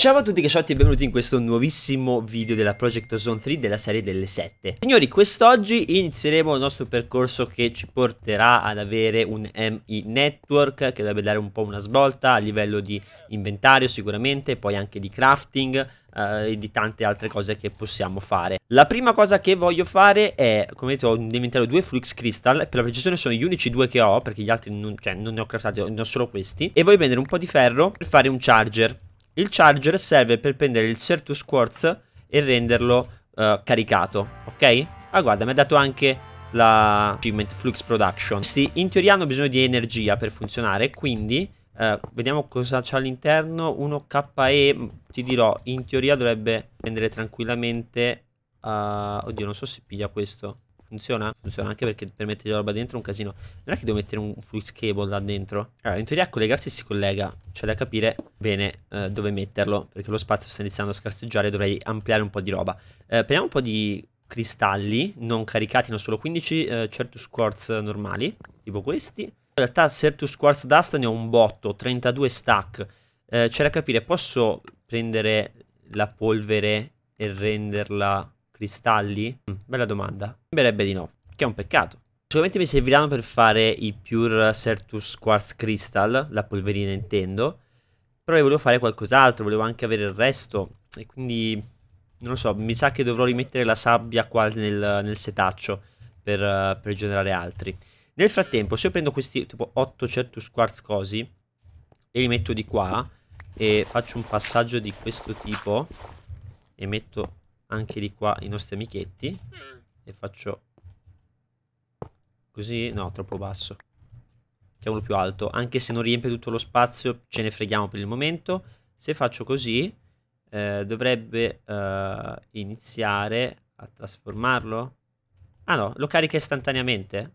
Ciao a tutti che e benvenuti in questo nuovissimo video della Project Zone 3 della serie delle 7 Signori quest'oggi inizieremo il nostro percorso che ci porterà ad avere un MI Network che dovrebbe dare un po' una svolta a livello di inventario sicuramente poi anche di crafting eh, e di tante altre cose che possiamo fare. La prima cosa che voglio fare è, come detto, ho in inventario due Flux Crystal, per la precisione sono gli unici due che ho, perché gli altri non, cioè, non ne ho craftati, ne ho solo questi, e voglio prendere un po' di ferro per fare un charger. Il charger serve per prendere il Certus Quartz e renderlo uh, caricato, ok? Ah guarda, mi ha dato anche la achievement Flux Production. Questi in teoria hanno bisogno di energia per funzionare, quindi eh, vediamo cosa c'è all'interno. 1KE, mm, ti dirò, in teoria dovrebbe prendere tranquillamente... Uh, oddio, non so se piglia questo. Funziona? Funziona anche perché per mettere la roba dentro è un casino. Non è che devo mettere un flux cable là dentro. Allora, in teoria collegarsi si collega. C'è da capire bene eh, dove metterlo, perché lo spazio sta iniziando a scarseggiare dovrei ampliare un po' di roba. Eh, prendiamo un po' di cristalli non caricati, ne ho solo 15 eh, Certus Quartz normali, tipo questi. In realtà Certus Quartz Dust ne ho un botto, 32 stack. Eh, c'è da capire, posso prendere la polvere e renderla cristalli? Mm, bella domanda. Sembrerebbe di no, che è un peccato. Sicuramente mi serviranno per fare i Pure Certus Quartz Crystal, la polverina intendo. Però io volevo fare qualcos'altro, volevo anche avere il resto. E quindi, non lo so, mi sa che dovrò rimettere la sabbia qua nel, nel setaccio per, per generare altri. Nel frattempo, se io prendo questi tipo 8 Certus Quartz cosi e li metto di qua e faccio un passaggio di questo tipo e metto anche di qua i nostri amichetti e faccio così, no troppo basso mettiamolo più alto, anche se non riempie tutto lo spazio ce ne freghiamo per il momento se faccio così eh, dovrebbe eh, iniziare a trasformarlo ah no, lo carica istantaneamente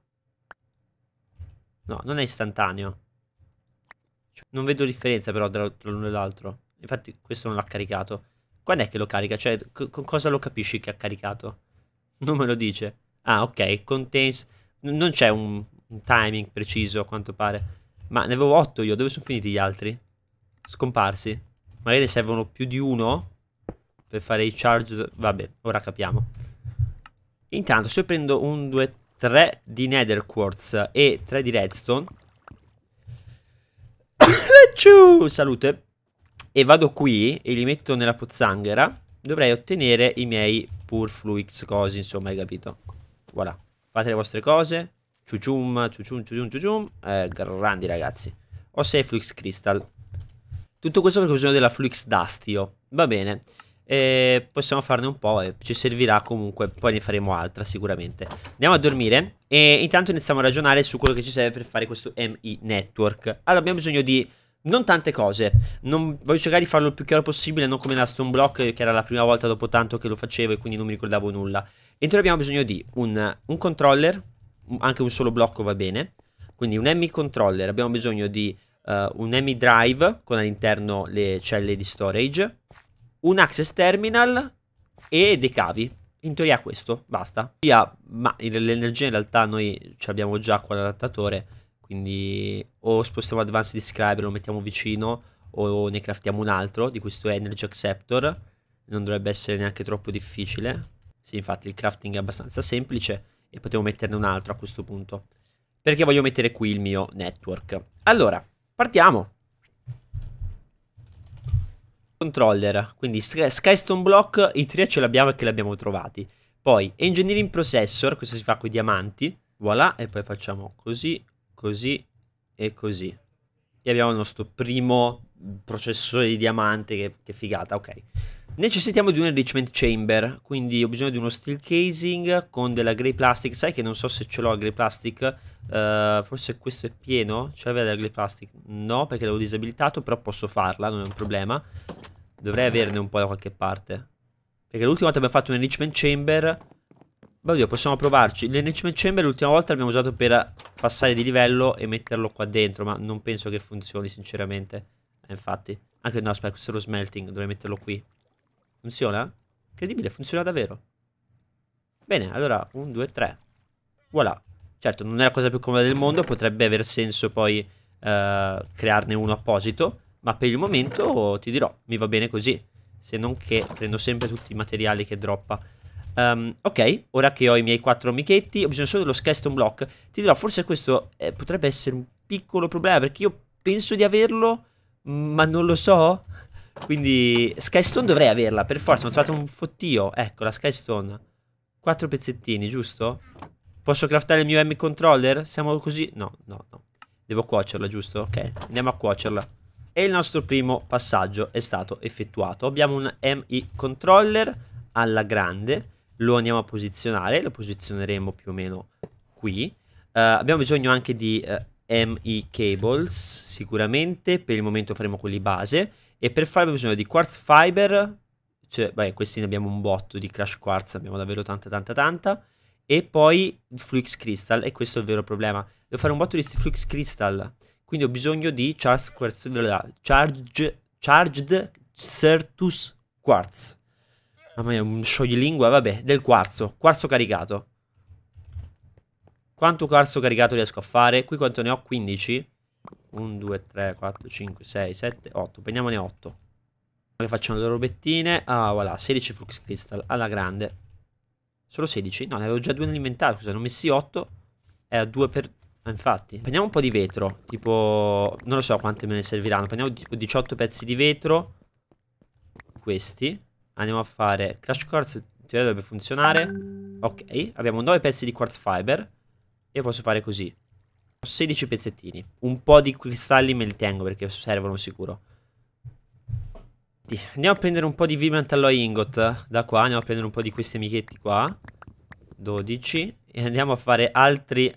no, non è istantaneo non vedo differenza però tra l'uno e l'altro infatti questo non l'ha caricato quando è che lo carica? Cioè, con cosa lo capisci che ha caricato? Non me lo dice. Ah, ok, contains... N- non c'è un, un, timing preciso, a quanto pare. Ma ne avevo 8 io, dove sono finiti gli altri? Scomparsi. Magari ne servono più di uno per fare i charge... Vabbè, ora capiamo. Intanto, se io prendo un, due, 3 di Nether Quartz e 3 di Redstone. Salute e vado qui e li metto nella pozzanghera, dovrei ottenere i miei pur Purfluix cosi, insomma, hai capito? Voilà. Fate le vostre cose. Ciucium, ciucium, ciucium, ciucium. Eh, grandi, ragazzi. Ho 6 Flux Crystal. Tutto questo perché ho bisogno della Flux Dustio. Va bene. E eh, possiamo farne un po' e ci servirà comunque. Poi ne faremo altra sicuramente. Andiamo a dormire. E intanto iniziamo a ragionare su quello che ci serve per fare questo ME Network. Allora, abbiamo bisogno di non tante cose. Non, voglio cercare di farlo il più chiaro possibile, non come la Stone Block, che era la prima volta dopo tanto che lo facevo e quindi non mi ricordavo nulla. Entro abbiamo bisogno di un, un controller, anche un solo blocco va bene. Quindi un MI controller, abbiamo bisogno di uh, un MI drive con all'interno le celle di storage, un access terminal e dei cavi. In teoria questo, basta. ma l'energia in realtà noi ce l'abbiamo già qua l'adattatore. Quindi o spostiamo Advanced e lo mettiamo vicino, o ne craftiamo un altro di questo Energy Acceptor. Non dovrebbe essere neanche troppo difficile. Sì, infatti il crafting è abbastanza semplice e potevo metterne un altro a questo punto. Perché voglio mettere qui il mio network. Allora, partiamo. Controller, quindi Skystone Block, i tre ce l'abbiamo e che l'abbiamo trovati. Poi Engineering Processor, questo si fa con i diamanti. Voilà, e poi facciamo così, così e così. E abbiamo il nostro primo processore di diamante, che, che figata, ok. Necessitiamo di un enrichment chamber, quindi ho bisogno di uno steel casing con della grey plastic. Sai che non so se ce l'ho la grey plastic, uh, forse questo è pieno, ce l'aveva la grey plastic? No, perché l'avevo disabilitato, però posso farla, non è un problema. Dovrei averne un po' da qualche parte. Perché l'ultima volta abbiamo fatto un enrichment chamber ma oddio, possiamo provarci. L'enrichment chamber l'ultima volta l'abbiamo usato per passare di livello e metterlo qua dentro, ma non penso che funzioni, sinceramente. Eh, infatti. Anche no, aspetta, questo è lo smelting, dovrei metterlo qui. Funziona? Incredibile, funziona davvero. Bene, allora, 1, 2, 3. Voilà. Certo, non è la cosa più comoda del mondo, potrebbe aver senso poi eh, crearne uno apposito, ma per il momento ti dirò, mi va bene così. Se non che prendo sempre tutti i materiali che droppa. Um, ok, ora che ho i miei quattro amichetti, ho bisogno solo dello skeleton block. Ti dirò, forse questo eh, potrebbe essere un piccolo problema, perché io penso di averlo, ma non lo so. Quindi skeleton dovrei averla, per forza, ho trovato un fottio. Ecco, la skeleton. Quattro pezzettini, giusto? Posso craftare il mio M-controller? Siamo così? No, no, no. Devo cuocerla, giusto? Ok, andiamo a cuocerla. E il nostro primo passaggio è stato effettuato. Abbiamo un MI controller alla grande lo andiamo a posizionare, lo posizioneremo più o meno qui. Uh, abbiamo bisogno anche di uh, eh, ME cables, sicuramente, per il momento faremo quelli base, e per farlo abbiamo bisogno di quartz fiber, cioè, beh, questi ne abbiamo un botto di crash quartz, abbiamo davvero tanta tanta tanta, e poi flux crystal, e questo è il vero problema. Devo fare un botto di flux crystal, quindi ho bisogno di charge, charged, charged Certus quartz. Mamma mia, un scioglilingua, vabbè, del quarzo. Quarzo caricato. Quanto quarzo caricato riesco a fare? Qui quanto ne ho? 15? 1, 2, 3, 4, 5, 6, 7, 8. Prendiamone 8. Che facciamo le robettine. Ah, voilà, 16 flux crystal, alla grande. Solo 16? No, ne avevo già due nell'inventario, scusa, ne ho messi 8. Era 2 per... Ah, infatti. Prendiamo un po' di vetro, tipo... Non lo so quante me ne serviranno. Prendiamo tipo 18 pezzi di vetro. Questi. Andiamo a fare Crash Quartz, in teoria dovrebbe funzionare. Ok, abbiamo 9 pezzi di Quartz Fiber. Io posso fare così. Ho 16 pezzettini. Un po' di cristalli me li tengo perché servono sicuro. Andiamo a prendere un po' di Vibrant Alloy Ingot da qua. Andiamo a prendere un po' di questi amichetti qua. 12. E andiamo a fare altri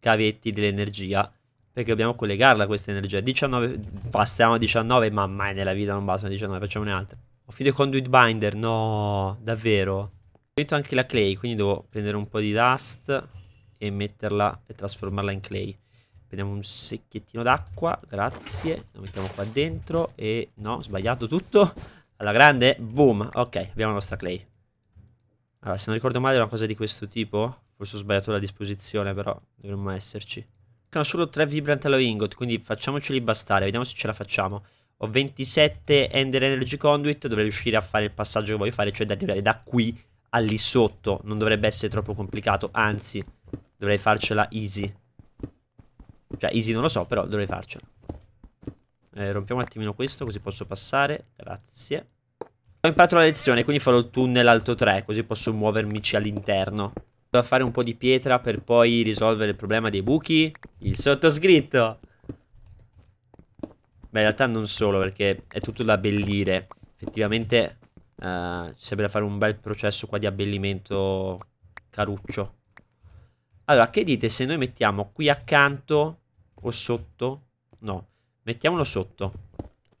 cavetti dell'energia. Perché dobbiamo collegarla a questa energia. 19, passiamo a 19, ma mai nella vita non bastano 19, facciamone altre. Ho finito i conduit binder, no, davvero. Ho finito anche la clay, quindi devo prendere un po' di dust e metterla e trasformarla in clay. Prendiamo un secchiettino d'acqua, grazie. Lo mettiamo qua dentro e... No, sbagliato tutto. Alla grande, boom. Ok, abbiamo la nostra clay. Allora, se non ricordo male è una cosa di questo tipo. Forse ho sbagliato la disposizione, però dovremmo esserci. Mancano solo tre vibrant alla ingot, quindi facciamoceli bastare. Vediamo se ce la facciamo. Ho 27 Ender Energy Conduit, dovrei riuscire a fare il passaggio che voglio fare, cioè da arrivare da qui a lì sotto. Non dovrebbe essere troppo complicato, anzi, dovrei farcela easy. Cioè, easy non lo so, però dovrei farcela. Eh, rompiamo un attimino questo, così posso passare. Grazie. Ho imparato la lezione, quindi farò il tunnel alto 3, così posso muovermici all'interno. Devo fare un po' di pietra per poi risolvere il problema dei buchi. Il sottoscritto. Beh, in realtà non solo, perché è tutto da abbellire. Effettivamente eh, ci sarebbe da fare un bel processo qua di abbellimento caruccio. Allora, che dite se noi mettiamo qui accanto o sotto? No, mettiamolo sotto,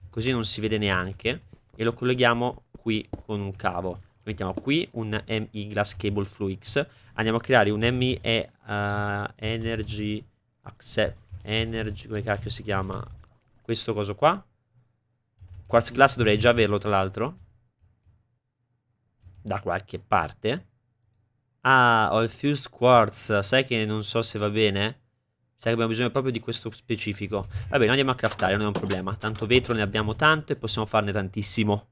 così non si vede neanche, e lo colleghiamo qui con un cavo. Mettiamo qui un MI Glass Cable Flux, andiamo a creare un ME uh, eh, Energy Accept, Energy, come cacchio si chiama? Questo coso qua. Quartz Glass dovrei già averlo, tra l'altro. Da qualche parte. Ah, ho il Fused Quartz. Sai che non so se va bene? Sai che abbiamo bisogno proprio di questo specifico. Va bene, andiamo a craftare, non è un problema. Tanto vetro ne abbiamo tanto e possiamo farne tantissimo.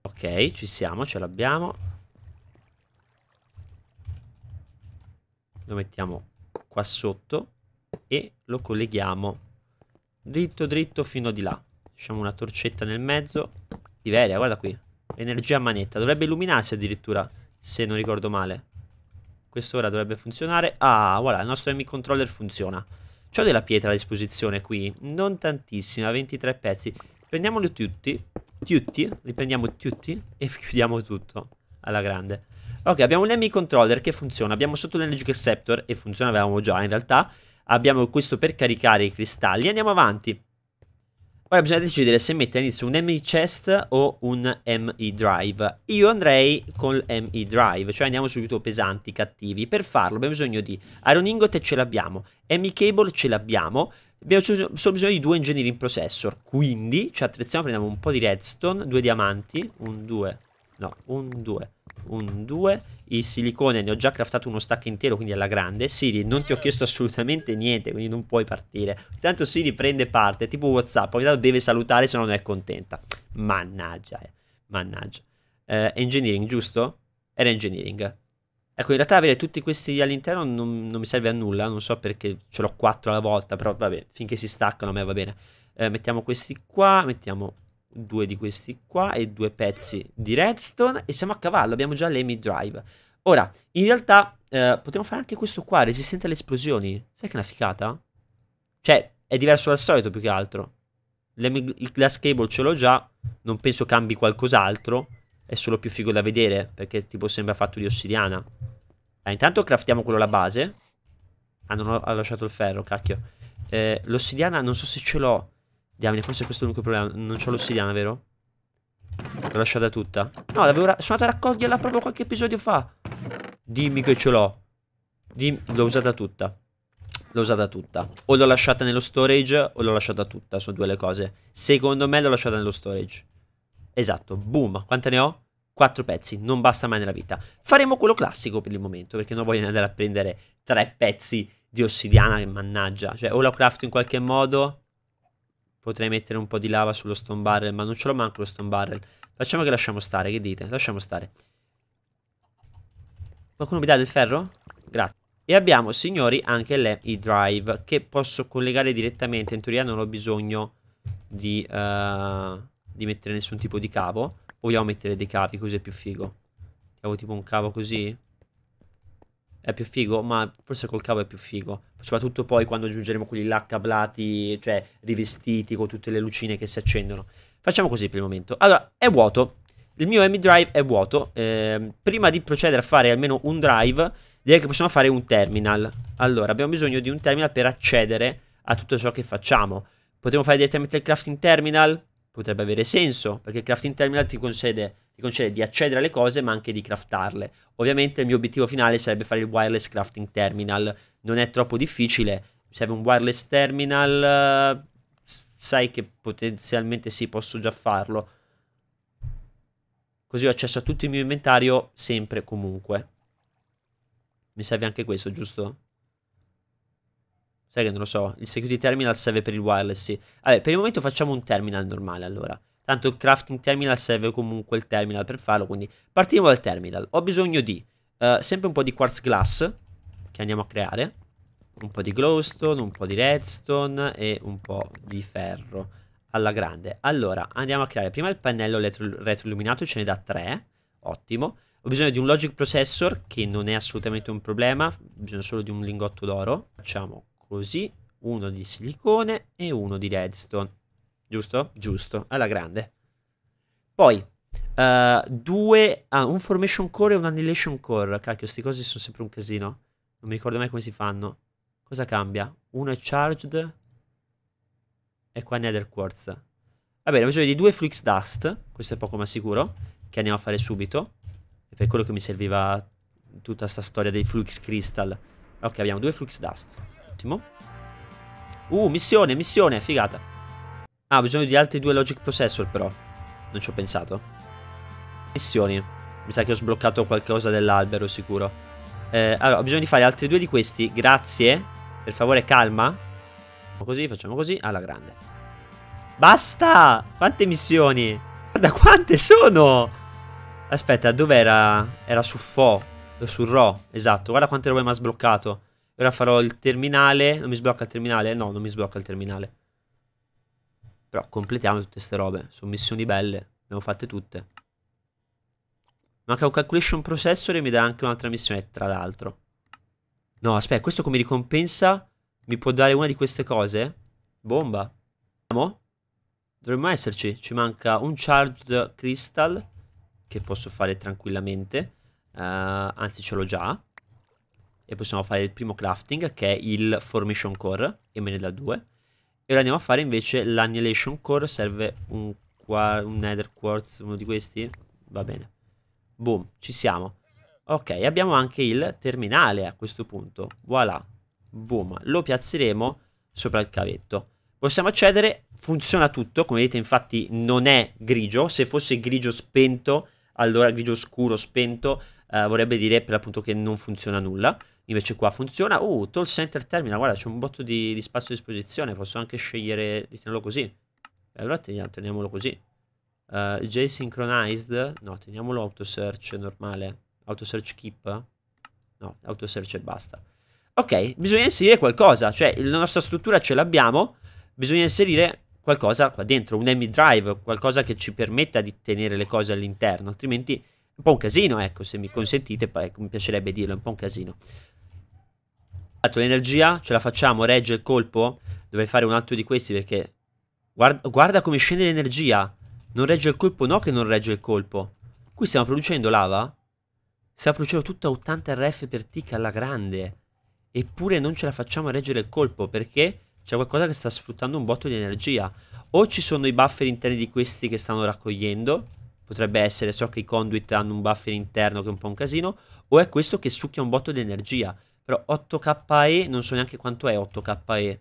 Ok, ci siamo, ce l'abbiamo. Lo mettiamo qua sotto e lo colleghiamo Dritto, dritto fino di là. Lasciamo una torcetta nel mezzo. Diveria, guarda qui. Energia a manetta. Dovrebbe illuminarsi addirittura, se non ricordo male. Questo ora dovrebbe funzionare. Ah, voilà, il nostro MI controller funziona. C'ho della pietra a disposizione qui. Non tantissima, 23 pezzi. Prendiamoli tutti. Tutti. Li prendiamo tutti. E chiudiamo tutto. Alla grande. Ok, abbiamo un MI controller che funziona. Abbiamo sotto l'energy acceptor. E funziona, avevamo già in realtà. Abbiamo questo per caricare i cristalli. Andiamo avanti. Ora bisogna decidere se mettere inizio un ME chest o un ME drive. Io andrei col ME drive, cioè andiamo subito pesanti, cattivi. Per farlo abbiamo bisogno di Iron Ingot ce l'abbiamo, ME cable ce l'abbiamo, abbiamo solo bisogno di due Engineering Processor. Quindi ci attrezziamo, prendiamo un po' di redstone, due diamanti, un, due, no, un, due, un 2 il silicone ne ho già craftato uno stack intero quindi alla grande Siri non ti ho chiesto assolutamente niente quindi non puoi partire intanto Siri prende parte tipo Whatsapp ogni tanto deve salutare se no non è contenta mannaggia eh. mannaggia eh, engineering giusto? era engineering ecco in realtà avere tutti questi all'interno non, non, mi serve a nulla non so perché ce l'ho quattro alla volta però vabbè finché si staccano a me va bene eh, mettiamo questi qua mettiamo due di questi qua e due pezzi di redstone e siamo a cavallo, abbiamo già l'emi drive. Ora, in realtà eh, potremmo fare anche questo qua, resistente alle esplosioni. Sai che è una ficata? Cioè, è diverso dal solito più che altro. Il glass cable ce l'ho già, non penso cambi qualcos'altro, è solo più figo da vedere, perché tipo sembra fatto di ossidiana. Eh, intanto craftiamo quello alla base. Ah, non ho, ho lasciato il ferro, cacchio. Eh, l'ossidiana non so se ce l'ho. Diamine, forse questo è l'unico problema. Non c'ho l'ossidiana, vero? L'ho lasciata tutta. No, l'avevo... Sono andata a raccoglierla proprio qualche episodio fa. Dimmi che ce l'ho. Dim... L'ho usata tutta. L'ho usata tutta. O l'ho lasciata nello storage o l'ho lasciata tutta. Sono due le cose. Secondo me l'ho lasciata nello storage. Esatto. Boom. Quante ne ho? Quattro pezzi. Non basta mai nella vita. Faremo quello classico per il momento. Perché non voglio andare a prendere tre pezzi di ossidiana. Che mannaggia. Cioè, o la crafto in qualche modo Potrei mettere un po' di lava sullo stone barrel, ma non ce l'ho manco lo stone barrel. Facciamo che lasciamo stare, che dite? Lasciamo stare. Qualcuno mi dà del ferro? Grazie. E abbiamo, signori, anche le, i drive che posso collegare direttamente. In teoria non ho bisogno di, uh, di mettere nessun tipo di cavo. Vogliamo mettere dei cavi, così è più figo. Cavo tipo un cavo così? è più figo, ma forse col cavo è più figo. Soprattutto poi quando aggiungeremo quelli là cablati, cioè rivestiti con tutte le lucine che si accendono. Facciamo così per il momento. Allora, è vuoto. Il mio M drive è vuoto. Eh, prima di procedere a fare almeno un drive, direi che possiamo fare un terminal. Allora, abbiamo bisogno di un terminal per accedere a tutto ciò che facciamo. Potremmo fare direttamente il crafting terminal, potrebbe avere senso, perché il crafting terminal ti concede mi concede cioè, di accedere alle cose ma anche di craftarle. Ovviamente il mio obiettivo finale sarebbe fare il wireless crafting terminal, non è troppo difficile, serve un wireless terminal, eh, sai che potenzialmente sì, posso già farlo. Così ho accesso a tutto il mio inventario sempre comunque. Mi serve anche questo, giusto? Sai che non lo so, il security terminal serve per il wireless, sì. Vabbè, per il momento facciamo un terminal normale allora. Tanto il crafting terminal serve comunque il terminal per farlo, quindi partiamo dal terminal. Ho bisogno di uh, sempre un po' di quartz glass che andiamo a creare, un po' di glowstone, un po' di redstone e un po' di ferro alla grande. Allora, andiamo a creare prima il pannello retro retroilluminato, ce ne da tre. ottimo. Ho bisogno di un logic processor che non è assolutamente un problema, ho bisogno solo di un lingotto d'oro. Facciamo così, uno di silicone e uno di redstone. Giusto? Giusto, alla grande. Poi, uh, due... Ah, un formation core e un annihilation core. Cacchio, sti cose sono sempre un casino. Non mi ricordo mai come si fanno. Cosa cambia? Uno è charged. E qua nether quartz. Va bene, bisogno di due flux dust. Questo è poco ma sicuro. Che andiamo a fare subito. È per quello che mi serviva tutta sta storia dei flux crystal. Ok, abbiamo due flux dust. Ottimo. Uh, missione, missione, figata. Ah, ho bisogno di altri due logic processor però. Non ci ho pensato. Missioni. Mi sa che ho sbloccato qualcosa dell'albero sicuro. Eh, allora, ho bisogno di fare altri due di questi. Grazie. Per favore, calma. Facciamo così, facciamo così. Alla grande. Basta! Quante missioni? Guarda quante sono! Aspetta, dov'era? Era su Fo. Su Ro, esatto. Guarda quante robe mi ha sbloccato. Ora farò il terminale. Non mi sblocca il terminale? No, non mi sblocca il terminale. Però completiamo tutte queste robe. Sono missioni belle. Le abbiamo fatte tutte. Manca un calculation processor e mi dà anche un'altra missione, tra l'altro. No, aspetta, questo come ricompensa mi può dare una di queste cose? Bomba. Andiamo? Dovremmo esserci. Ci manca un charged crystal che posso fare tranquillamente. Uh, anzi, ce l'ho già. E possiamo fare il primo crafting che è il formation core e me ne dà due. E ora andiamo a fare invece l'annihilation core. Serve un, un nether quartz, uno di questi. Va bene. Boom, ci siamo. Ok, abbiamo anche il terminale a questo punto. Voilà. Boom, lo piazzeremo sopra il cavetto. Possiamo accedere, funziona tutto, come vedete infatti non è grigio, se fosse grigio spento, allora grigio scuro spento eh, vorrebbe dire per l'appunto che non funziona nulla. Invece qua funziona. Uh, Toll Center Terminal, guarda, c'è un botto di, di, spazio a disposizione. Posso anche scegliere di tenerlo così. E allora teniamolo, teniamolo così. Uh, eh, J-Synchronized, no, teniamolo auto search normale. auto search Keep? No, auto search e basta. Ok, bisogna inserire qualcosa. Cioè, la nostra struttura ce l'abbiamo. Bisogna inserire qualcosa qua dentro, un MD drive, qualcosa che ci permetta di tenere le cose all'interno, altrimenti un po' un casino, ecco, se mi consentite, ecco, mi piacerebbe dirlo, è un po' un casino l'energia, ce la facciamo, regge il colpo? Dovrei fare un altro di questi perché... Guarda, guarda come scende l'energia. Non regge il colpo? No che non regge il colpo. Qui stiamo producendo lava? Stiamo producendo tutta 80 RF per tick alla grande. Eppure non ce la facciamo a reggere il colpo perché c'è qualcosa che sta sfruttando un botto di energia. O ci sono i buffer interni di questi che stanno raccogliendo. Potrebbe essere, so che i conduit hanno un buffer interno che è un po' un casino. O è questo che succhia un botto di energia. Però 8KE, non so neanche quanto è 8KE.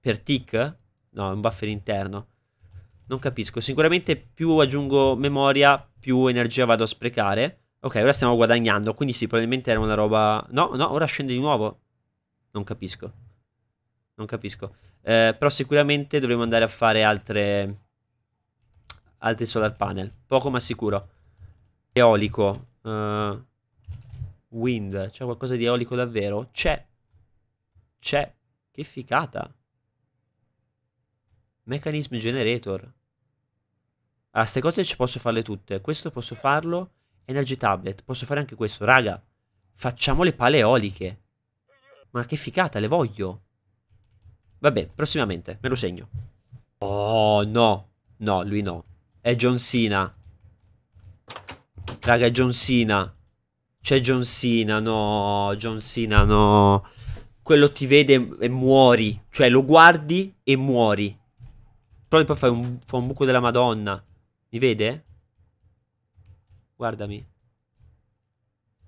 Per tick? No, è un buffer interno. Non capisco. Sicuramente più aggiungo memoria, più energia vado a sprecare. Ok, ora stiamo guadagnando, quindi sì, probabilmente era una roba... No, no, ora scende di nuovo. Non capisco. Non capisco. Eh, però sicuramente dovremo andare a fare altre... Altri solar panel. Poco ma sicuro. Eolico. Eh... Wind, c'è cioè qualcosa di eolico davvero? C'è. C'è. Che ficata. Mechanism Generator. Ah, ste cose ci posso farle tutte. Questo posso farlo. Energy Tablet. Posso fare anche questo. Raga, facciamo le pale eoliche. Ma che ficata, le voglio. Vabbè, prossimamente, me lo segno. Oh, no. No, lui no. È John Cena. Raga, è John Cena. C'è John Cena, no, John Cena, no. Quello ti vede e muori. Cioè, lo guardi e muori. però poi fai un, fa un buco della Madonna. Mi vede? Guardami.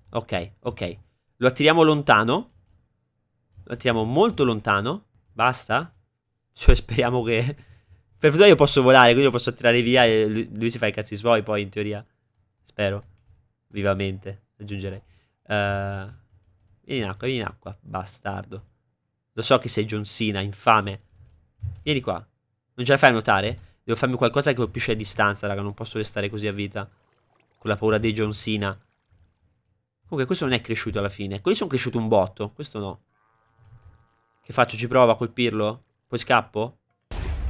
Ok, ok. Lo attiriamo lontano. Lo attiriamo molto lontano. Basta. Cioè, speriamo che... Per fortuna io posso volare, quindi lo posso tirare via e lui, lui si fa i cazzi suoi poi, in teoria. Spero. Vivamente aggiungerei. Uh, vieni in acqua, vieni in acqua, bastardo. Lo so che sei John Cena, infame. Vieni qua. Non ce la fai a notare? Devo farmi qualcosa che colpisce a distanza, raga. Non posso restare così a vita. Con la paura dei John Cena. Comunque questo non è cresciuto alla fine. Quelli sono cresciuti un botto. Questo no. Che faccio? Ci provo a colpirlo? Poi scappo?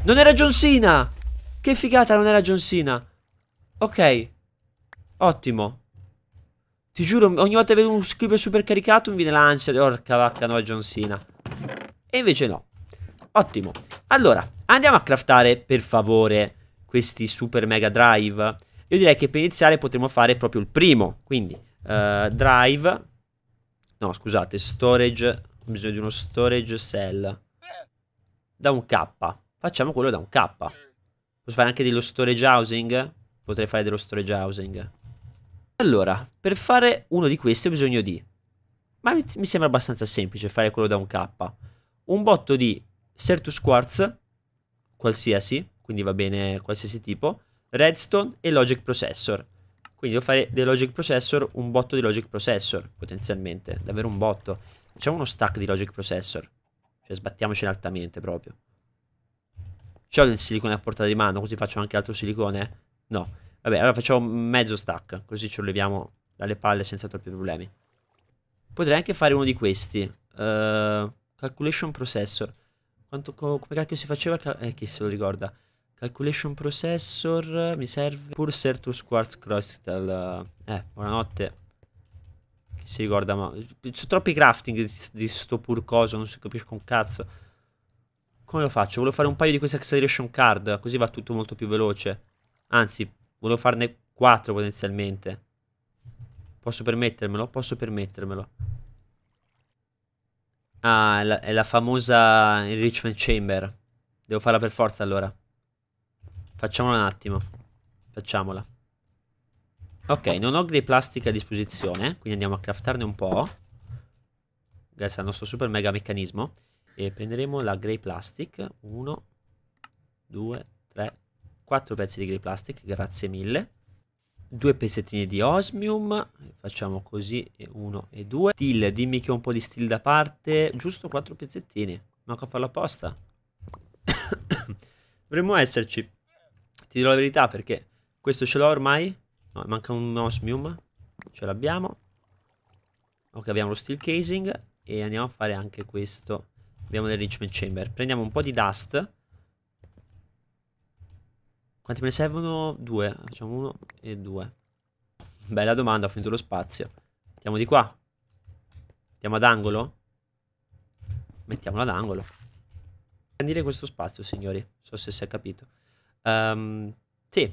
Non era John Cena! Che figata, non era John Cena! Ok. Ottimo. Ti giuro, ogni volta che vedo un creeper super caricato mi viene l'ansia. Orca vacca, no, John Cena. E invece no. Ottimo. Allora, andiamo a craftare, per favore, questi super mega drive. Io direi che per iniziare potremmo fare proprio il primo. Quindi, uh, drive. No, scusate, storage. Ho bisogno di uno storage cell. Da un K. Facciamo quello da un K. Posso fare anche dello storage housing? Potrei fare dello storage housing. Allora, per fare uno di questi ho bisogno di... Ma mi sembra abbastanza semplice fare quello da un K. Un botto di Sertus Quartz, qualsiasi, quindi va bene qualsiasi tipo, Redstone e Logic Processor. Quindi devo fare dei Logic Processor, un botto di Logic Processor, potenzialmente, davvero un botto. Facciamo uno stack di Logic Processor, cioè sbattiamocene altamente proprio. C'ho del silicone a portata di mano, così faccio anche altro silicone? No. Vabbè, allora facciamo mezzo stack, così ce lo leviamo dalle palle senza troppi problemi. Potrei anche fare uno di questi. Uh, calculation processor. Quanto, co come cacchio si faceva? eh, chi se lo ricorda? Calculation processor, mi serve... Purser to Quartz Crystal. Eh, eh, buonanotte. Chi si ricorda? Ma... Sono troppi crafting di, di sto pur coso, non si capisce un cazzo. Come lo faccio? Volevo fare un paio di queste acceleration card, così va tutto molto più veloce. Anzi, Volevo farne 4 potenzialmente. Posso permettermelo? Posso permettermelo. Ah, è la, è la famosa enrichment chamber. Devo farla per forza allora. Facciamola un attimo. Facciamola. Ok, non ho grey plastica a disposizione, quindi andiamo a craftarne un po'. Grazie al nostro super mega meccanismo. E prenderemo la grey plastic. 1, 2, 4 pezzi di grey plastic, grazie mille. Due pezzettini di osmium, facciamo così, uno e due. Steel, dimmi che ho un po' di steel da parte, giusto quattro pezzettini, manco a farlo apposta. Dovremmo esserci, ti dirò la verità perché questo ce l'ho ormai, no, manca un osmium, ce l'abbiamo. Ok, abbiamo lo steel casing e andiamo a fare anche questo. Abbiamo l'enrichment chamber, prendiamo un po' di dust quanti me ne servono? Due. Facciamo uno e due. Bella domanda, ho finito lo spazio. Andiamo di qua. Andiamo ad angolo? Mettiamolo ad angolo. Prendere questo spazio, signori. Non so se si è capito. Um, sì.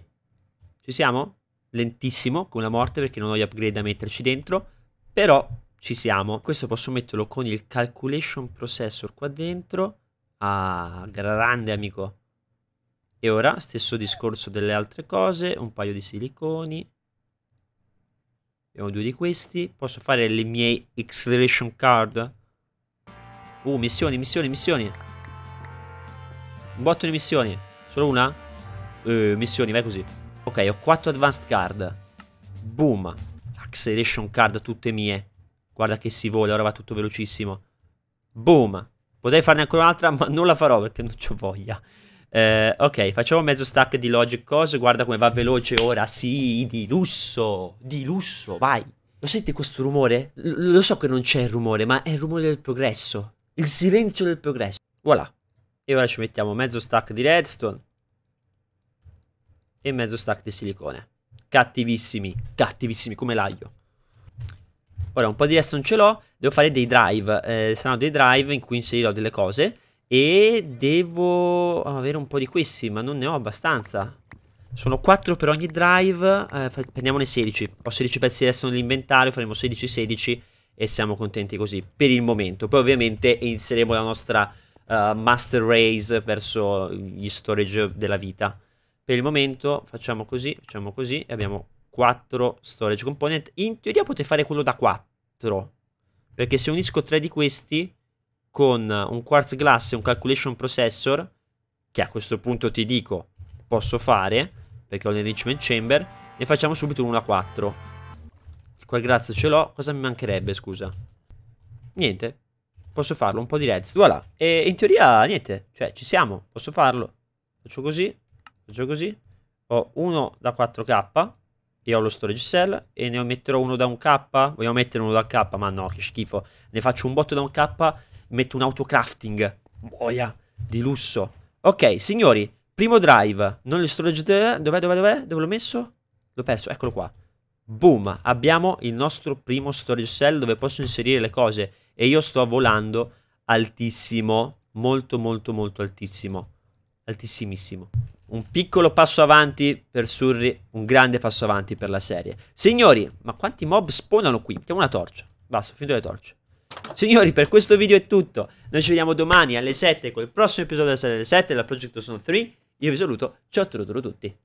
Ci siamo? Lentissimo, con la morte, perché non ho gli upgrade da metterci dentro. Però ci siamo. Questo posso metterlo con il calculation processor qua dentro. Ah, grande amico. E ora stesso discorso delle altre cose, un paio di siliconi. Abbiamo due di questi. Posso fare le mie acceleration card? Uh, missioni, missioni, missioni. Un botto di missioni. Solo una? Uh, missioni, vai così. Ok, ho quattro advanced card. Boom. Acceleration card tutte mie. Guarda che si vola, ora va tutto velocissimo. Boom. Potrei farne ancora un'altra, ma non la farò perché non ho voglia. Eh, ok, facciamo mezzo stack di Logic Cause. Guarda come va veloce ora. Sì, di lusso. Di lusso, vai. Lo senti questo rumore? L lo so che non c'è il rumore, ma è il rumore del progresso. Il silenzio del progresso. Voilà. E ora ci mettiamo mezzo stack di redstone. E mezzo stack di silicone. Cattivissimi. Cattivissimi come l'aglio. Ora un po' di redstone ce l'ho. Devo fare dei drive. Eh, saranno dei drive in cui inserirò delle cose. E devo oh, avere un po' di questi, ma non ne ho abbastanza. Sono 4 per ogni drive, eh, prendiamone 16. Ho 16 pezzi restano nell'inventario, faremo 16-16 e siamo contenti così per il momento. Poi ovviamente inizieremo la nostra uh, master race verso gli storage della vita. Per il momento facciamo così, facciamo così e abbiamo 4 storage component. In teoria potete fare quello da 4, perché se unisco 3 di questi con un Quartz Glass e un Calculation Processor, che a questo punto ti dico posso fare, perché ho l'Enrichment Chamber, ne facciamo subito un 1-4. Il Quartz Glass ce l'ho, cosa mi mancherebbe, scusa? Niente, posso farlo, un po' di Reds, voilà. E in teoria, niente, cioè ci siamo, posso farlo. Faccio così, faccio così, ho uno da 4K, e ho lo storage cell e ne metterò uno da 1K, vogliamo mettere uno da 1 K, ma no, che schifo, ne faccio un botto da 1K metto un autocrafting, boia, di lusso. Ok, signori, primo drive, non il storage, eh? dov'è, dov'è, dov'è, dove l'ho messo? L'ho perso, eccolo qua. Boom, abbiamo il nostro primo storage cell dove posso inserire le cose e io sto volando altissimo, molto molto molto altissimo, altissimissimo. Un piccolo passo avanti per Surri, un grande passo avanti per la serie. Signori, ma quanti mob spawnano qui? Mettiamo una torcia. Basta, finito le torce. Signori, per questo video è tutto. Noi ci vediamo domani alle 7 col prossimo episodio della serie alle 7 della Project Zone 3. Io vi saluto, ciao a tutti.